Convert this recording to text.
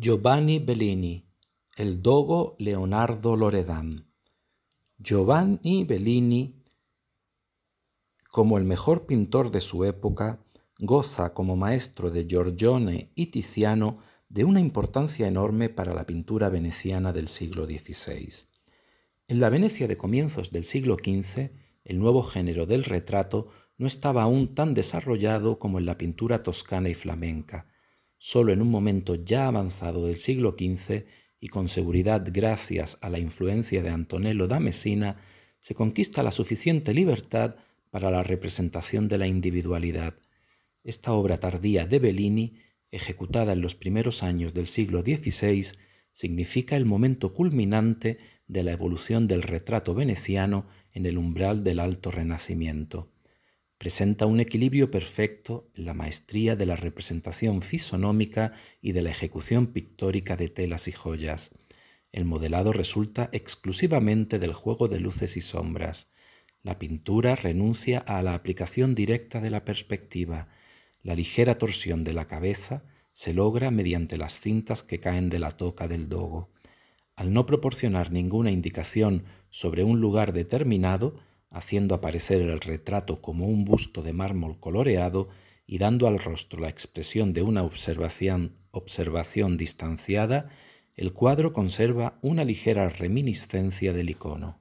Giovanni Bellini, el dogo Leonardo Loredan. Giovanni Bellini, como el mejor pintor de su época, goza como maestro de Giorgione y Tiziano de una importancia enorme para la pintura veneciana del siglo XVI. En la Venecia de comienzos del siglo XV, el nuevo género del retrato no estaba aún tan desarrollado como en la pintura toscana y flamenca, solo en un momento ya avanzado del siglo XV y con seguridad gracias a la influencia de Antonello da Messina, se conquista la suficiente libertad para la representación de la individualidad. Esta obra tardía de Bellini, ejecutada en los primeros años del siglo XVI, significa el momento culminante de la evolución del retrato veneciano en el umbral del Alto Renacimiento presenta un equilibrio perfecto en la maestría de la representación fisonómica y de la ejecución pictórica de telas y joyas. El modelado resulta exclusivamente del juego de luces y sombras. La pintura renuncia a la aplicación directa de la perspectiva. La ligera torsión de la cabeza se logra mediante las cintas que caen de la toca del dogo. Al no proporcionar ninguna indicación sobre un lugar determinado, haciendo aparecer el retrato como un busto de mármol coloreado y dando al rostro la expresión de una observación, distanciada, el cuadro conserva una ligera reminiscencia del icono.